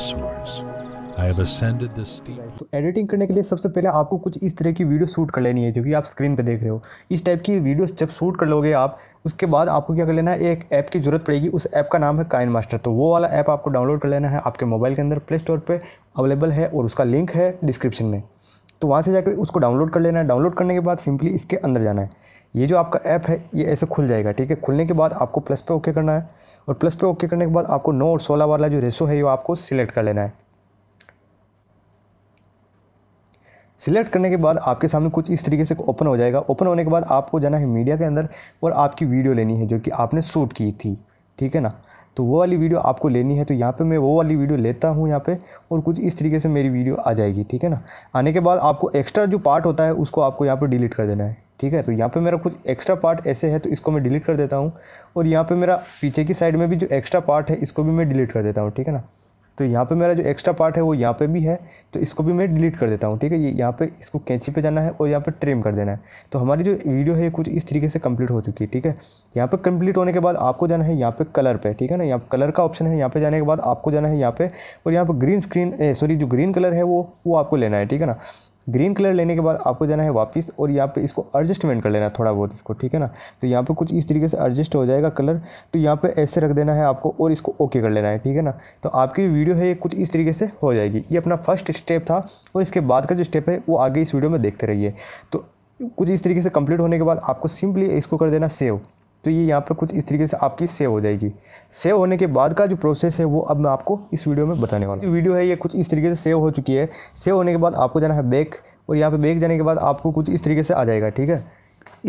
dinosaurs. I have ascended the steep... तो editing करने के लिए सबसे पहले आपको कुछ इस तरह की वीडियो शूट कर लेनी है जो कि आप स्क्रीन पे देख रहे हो इस टाइप की वीडियो जब शूट कर लोगे आप उसके बाद आपको क्या कर लेना है एक ऐप की ज़रूरत पड़ेगी उस ऐप का नाम है काइन मास्टर तो वो वाला ऐप आपको डाउनलोड कर लेना है आपके मोबाइल के अंदर प्ले स्टोर पर अवेलेबल है और उसका लिंक है डिस्क्रिप्शन में तो वहाँ से जाकर उसको डाउनलोड कर लेना है डाउनलोड करने के बाद सिंपली इसके अंदर जाना है ये जो आपका ऐप है ये ऐसे खुल जाएगा ठीक है खुलने के बाद आपको प्लस पे ओके करना है और प्लस पे ओके करने के बाद आपको नौ और सोलह वाला जो रेशो है ये आपको सिलेक्ट कर लेना है सिलेक्ट करने के बाद आपके सामने कुछ इस तरीके से ओपन हो जाएगा ओपन होने के बाद आपको जाना है मीडिया के अंदर और आपकी वीडियो लेनी है जो कि आपने शूट की थी ठीक है ना तो वो वाली वीडियो आपको लेनी है तो यहाँ पे मैं वो वाली वीडियो लेता हूँ यहाँ पे और कुछ इस तरीके से मेरी वीडियो आ जाएगी ठीक है ना आने के बाद आपको एक्स्ट्रा जो पार्ट होता है उसको आपको यहाँ पर डिलीट कर देना है ठीक है तो यहाँ पे मेरा कुछ एक्स्ट्रा पार्ट ऐसे है तो इसको मैं डिलीट कर देता हूँ और यहाँ पे मेरा पीछे की साइड में भी जो एक्स्ट्रा पार्ट है इसको भी मैं डिलीट कर देता हूँ ठीक है ना तो यहाँ पे मेरा जो एक्स्ट्रा पार्ट है वो यहाँ पे भी है तो इसको भी मैं डिलीट कर देता हूँ ठीक है ये यहाँ पे इसको कैंची पे जाना है और यहाँ पे ट्रिम कर देना है तो हमारी जो वीडियो है कुछ इस तरीके से कंप्लीट हो चुकी है ठीक है यहाँ पे कंप्लीट होने के बाद आपको जाना है यहाँ पे कलर पे ठीक है ना यहाँ कलर का ऑप्शन है यहाँ पर जाने के बाद आपको जाना है यहाँ पर और यहाँ पर ग्रीन स्क्रीन सॉरी जो ग्रीन कलर है वो वो आपको लेना है ठीक है ना ग्रीन कलर लेने के बाद आपको जाना है वापस और यहाँ पे इसको एडजस्टमेंट कर लेना है थोड़ा बहुत इसको ठीक है ना तो यहाँ पे कुछ इस तरीके से एडजस्ट हो जाएगा कलर तो यहाँ पे ऐसे रख देना है आपको और इसको ओके कर लेना है ठीक है ना तो आपकी वीडियो है ये कुछ इस तरीके से हो जाएगी ये अपना फर्स्ट स्टेप था और इसके बाद का जो स्टेप है वो आगे इस वीडियो में देखते रहिए तो कुछ इस तरीके से कम्प्लीट होने के बाद आपको सिंपली इसको कर देना सेव तो ये यहाँ पर कुछ इस तरीके से आपकी सेव हो जाएगी सेव होने के बाद का जो प्रोसेस है वो अब मैं आपको इस वीडियो में बताने वाला हूँ वीडियो है ये कुछ इस तरीके से सेव हो चुकी है सेव होने के बाद आपको जाना है बैक और यहाँ पे बैक जाने के बाद आपको कुछ इस तरीके से आ जाएगा ठीक है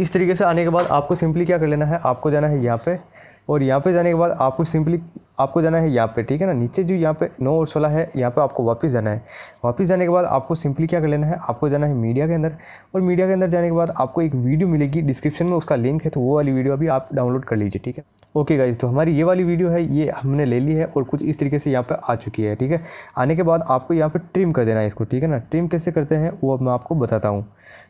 इस तरीके से आने के बाद आपको सिंपली क्या कर लेना है आपको जाना है यहाँ पर और यहाँ पर जाने के बाद आपको सिंपली आपको जाना है यहाँ पे ठीक है ना नीचे जो यहाँ पे नौ और सोलह है यहाँ पे आपको वापस जाना है वापस जाने के बाद आपको सिंपली क्या कर लेना है आपको जाना है मीडिया के अंदर और मीडिया के अंदर जाने के बाद आपको एक वीडियो मिलेगी डिस्क्रिप्शन में उसका लिंक है तो वो वाली वीडियो अभी आप डाउनलोड कर लीजिए ठीक है ओके गाइज तो हमारी ये वाली वीडियो है ये हमने ले ली है और कुछ इस तरीके से यहाँ पर आ चुकी है ठीक है आने के बाद आपको यहाँ पर ट्रिम कर देना है इसको ठीक है ना ट्रिम कैसे करते हैं वो अब मैं आपको बताता हूँ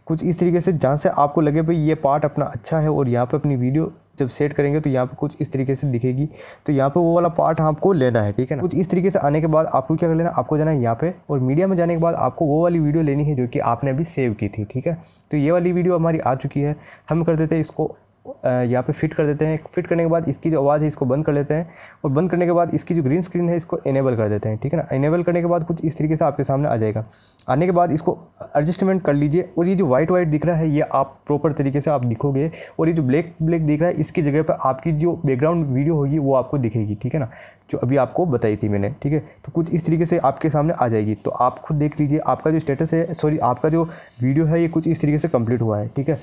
कुछ इस तरीके से जहाँ से आपको लगे भाई ये पार्ट अपना अच्छा है और यहाँ पर अपनी वीडियो जब सेट करेंगे तो यहाँ पर कुछ इस तरीके से दिखेगी तो यहाँ पर वो वाला पार्ट आपको लेना है ठीक है ना कुछ इस तरीके से आने के बाद आपको क्या कर लेना आपको जाना है यहाँ पे और मीडिया में जाने के बाद आपको वो वाली वीडियो लेनी है जो कि आपने अभी सेव की थी ठीक है तो ये वाली वीडियो हमारी आ चुकी है हम कर देते हैं इसको यहाँ पे फिट कर देते हैं फिट करने के बाद इसकी जो आवाज़ है इसको बंद कर देते हैं और बंद करने के बाद इसकी जो ग्रीन स्क्रीन है इसको इनेबल कर देते हैं ठीक है ना इनेबल करने के बाद कुछ इस तरीके से आपके सामने आ जाएगा आने के बाद इसको एडजस्टमेंट कर लीजिए और ये जो वाइट वाइट दिख रहा है ये आप प्रॉपर तरीके से आप दिखोगे और ये जो ब्लैक ब्लैक दिख रहा है इसकी जगह पर आपकी जो बैकग्राउंड वीडियो होगी वो आपको दिखेगी ठीक है ना जो अभी आपको बताई थी मैंने ठीक है तो कुछ इस तरीके से आपके सामने आ जाएगी तो आप खुद देख लीजिए आपका जो स्टेटस है सॉरी आपका जो वीडियो है ये कुछ इस तरीके से कम्प्लीट हुआ है ठीक है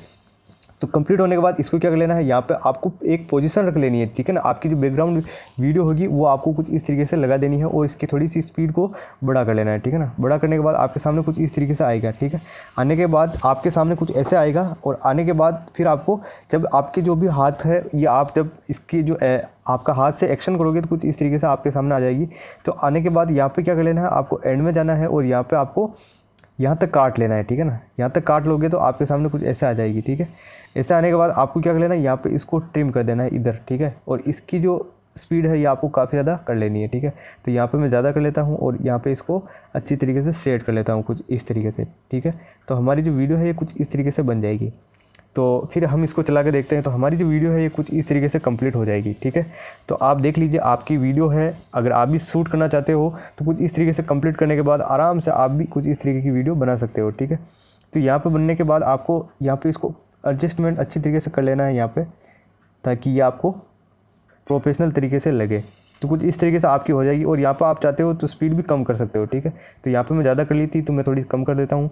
तो कंप्लीट होने के बाद इसको क्या कर लेना है यहाँ पे आपको एक पोजीशन रख लेनी है ठीक है ना आपकी जो बैकग्राउंड वीडियो होगी वो आपको कुछ इस तरीके से लगा देनी है और इसकी थोड़ी सी स्पीड को बड़ा कर लेना है ठीक है ना बड़ा करने के बाद आपके सामने कुछ इस तरीके से आएगा ठीक है आने के बाद आपके सामने कुछ ऐसे आएगा और आने के बाद फिर आपको जब आपके जो भी हाथ है या आप जब इसकी जो आपका हाथ से एक्शन करोगे तो कुछ इस तरीके से आपके सामने आ जाएगी तो आने के बाद यहाँ पर क्या कर लेना है आपको एंड में जाना है और यहाँ पर आपको यहाँ तक काट लेना है ठीक है ना यहाँ तक काट लोगे तो आपके सामने कुछ ऐसे आ जाएगी ठीक है ऐसे आने के बाद आपको क्या कर लेना है यहाँ पर इसको ट्रिम कर देना है इधर ठीक है और इसकी जो स्पीड है ये आपको काफ़ी ज़्यादा कर लेनी है ठीक है तो यहाँ पे मैं ज़्यादा कर लेता हूँ और यहाँ पे इसको अच्छी तरीके से सेट कर लेता हूँ कुछ इस तरीके से ठीक है तो हमारी जो वीडियो है ये कुछ इस तरीके से बन जाएगी तो फिर हम इसको चला के देखते हैं तो हमारी जो वीडियो है ये कुछ इस तरीके से कंप्लीट हो जाएगी ठीक है तो आप देख लीजिए आपकी वीडियो है अगर आप भी शूट करना चाहते हो तो कुछ इस तरीके से कंप्लीट करने के बाद आराम से आप भी कुछ इस तरीके की वीडियो बना सकते हो ठीक है तो यहाँ पर बनने के बाद आपको यहाँ पर इसको एडजस्टमेंट अच्छी तरीके से कर लेना है यहाँ पर ताकि ये आपको प्रोफेशनल तरीके से लगे तो कुछ इस तरीके से आपकी हो जाएगी और यहाँ पर आप चाहते हो तो स्पीड भी कम कर सकते हो ठीक है तो यहाँ पर मैं ज़्यादा कर ली थी तो मैं थोड़ी कम कर देता हूँ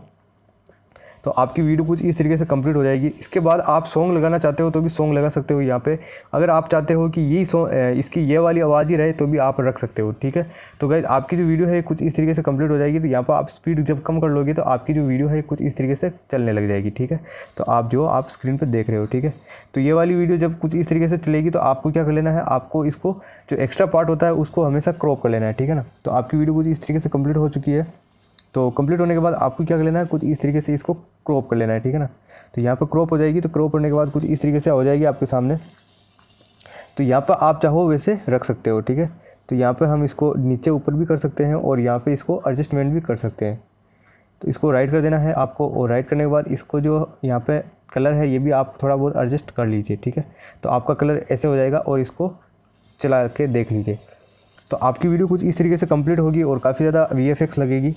तो आपकी वीडियो कुछ इस तरीके से कंप्लीट हो जाएगी इसके बाद आप सॉन्ग लगाना चाहते हो तो भी सॉन्ग लगा सकते हो यहाँ पे अगर आप चाहते हो कि यही सॉन्ग इसकी ये वाली आवाज़ ही रहे तो भी आप रख सकते हो ठीक है तो गई आपकी जो वीडियो है कुछ इस तरीके से कंप्लीट हो जाएगी तो यहाँ पर आप स्पीड जब कम कर लोगे तो आपकी जो वीडियो है कुछ इस तरीके से चलने लग जाएगी ठीक है तो आप जो आप स्क्रीन पर देख रहे हो ठीक है तो ये वाली वीडियो जब कुछ इस तरीके से चलेगी तो आपको क्या कर लेना है आपको इसको जो एक्स्ट्रा पार्ट होता है उसको हमेशा क्रॉप कर लेना है ठीक है ना तो आपकी वीडियो कुछ इस तरीके से कंप्लीट हो चुकी है तो कंप्लीट होने के बाद आपको क्या कर लेना है कुछ इस तरीके से इसको क्रॉप कर लेना है ठीक है ना तो यहाँ पर क्रॉप हो जाएगी तो क्रॉप करने के बाद कुछ इस तरीके से हो जाएगी आपके सामने तो यहाँ पर आप चाहो वैसे रख सकते हो ठीक है तो यहाँ पर हम इसको नीचे ऊपर भी कर सकते हैं और यहाँ पर इसको एडजस्टमेंट भी कर सकते हैं तो इसको राइट कर देना है आपको और राइट करने के बाद इसको जो यहाँ पे कलर है ये भी आप थोड़ा बहुत एडजस्ट कर लीजिए ठीक है तो आपका कलर ऐसे हो जाएगा और इसको चला के देख लीजिए तो आपकी वीडियो कुछ इस तरीके से कंप्लीट होगी और काफ़ी ज़्यादा वी लगेगी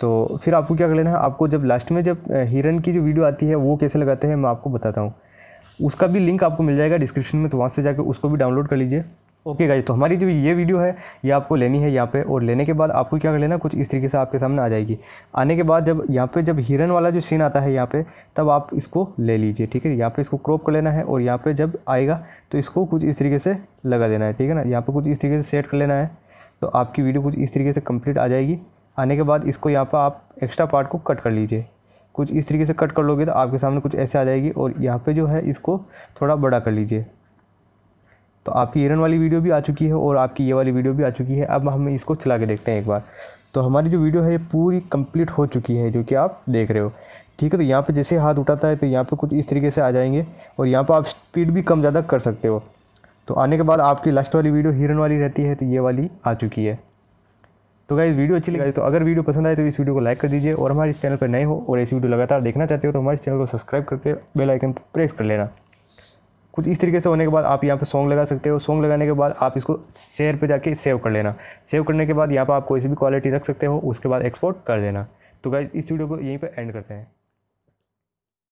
तो फिर आपको क्या कर लेना है आपको जब लास्ट में जब हिरन की जो वीडियो आती है वो कैसे लगाते हैं मैं आपको बताता हूँ उसका भी लिंक आपको मिल जाएगा डिस्क्रिप्शन में तो वहाँ से जाकर उसको भी डाउनलोड कर लीजिए ओके गाइज तो हमारी जो ये वीडियो है ये आपको लेनी है यहाँ पे और लेने के बाद आपको क्या कर लेना कुछ इस तरीके से आपके सामने आ जाएगी आने के बाद जब यहाँ पे जब हिरन वाला जो सीन आता है यहाँ पे तब आप इसको ले लीजिए ठीक है यहाँ पे इसको क्रॉप कर लेना है और यहाँ पे जब आएगा तो इसको कुछ इस तरीके से लगा देना है ठीक है ना यहाँ पर कुछ इस तरीके से सेट कर लेना है तो आपकी वीडियो कुछ इस तरीके से कम्प्लीट आ जाएगी आने के बाद इसको यहाँ पर आप एक्स्ट्रा पार्ट को कट कर लीजिए कुछ इस तरीके से कट कर लोगे तो आपके सामने कुछ ऐसे आ जाएगी और यहाँ पे जो है इसको थोड़ा बड़ा कर लीजिए तो आपकी हिरन वाली वीडियो भी आ चुकी है और आपकी ये वाली वीडियो भी आ चुकी है अब हम इसको चला के देखते हैं एक बार तो हमारी जो वीडियो है ये पूरी कंप्लीट हो चुकी है जो कि आप देख रहे हो ठीक है तो यहाँ पे जैसे हाथ उठाता है तो यहाँ पे कुछ इस तरीके से आ जाएंगे और यहाँ पे आप स्पीड भी कम ज़्यादा कर सकते हो तो आने के बाद आपकी लास्ट वाली वीडियो हिरन वाली रहती है तो ये वाली आ चुकी है तो गाइज़ वीडियो अच्छी लगी तो अगर वीडियो पसंद आए तो इस वीडियो को लाइक कर दीजिए और हमारे चैनल पर नए हो और ऐसी वीडियो लगातार देखना चाहते हो तो हमारे चैनल को सब्सक्राइब करके बेलाइकन प्रेस कर लेना कुछ इस तरीके से होने के बाद आप यहाँ पे सॉन्ग लगा सकते हो सॉन्ग लगाने के बाद आप इसको शेयर पे जाके सेव कर लेना सेव करने के बाद यहाँ पर आप कोई सी भी क्वालिटी रख सकते हो उसके बाद एक्सपोर्ट कर देना तो गाइज इस वीडियो को यहीं पर एंड करते हैं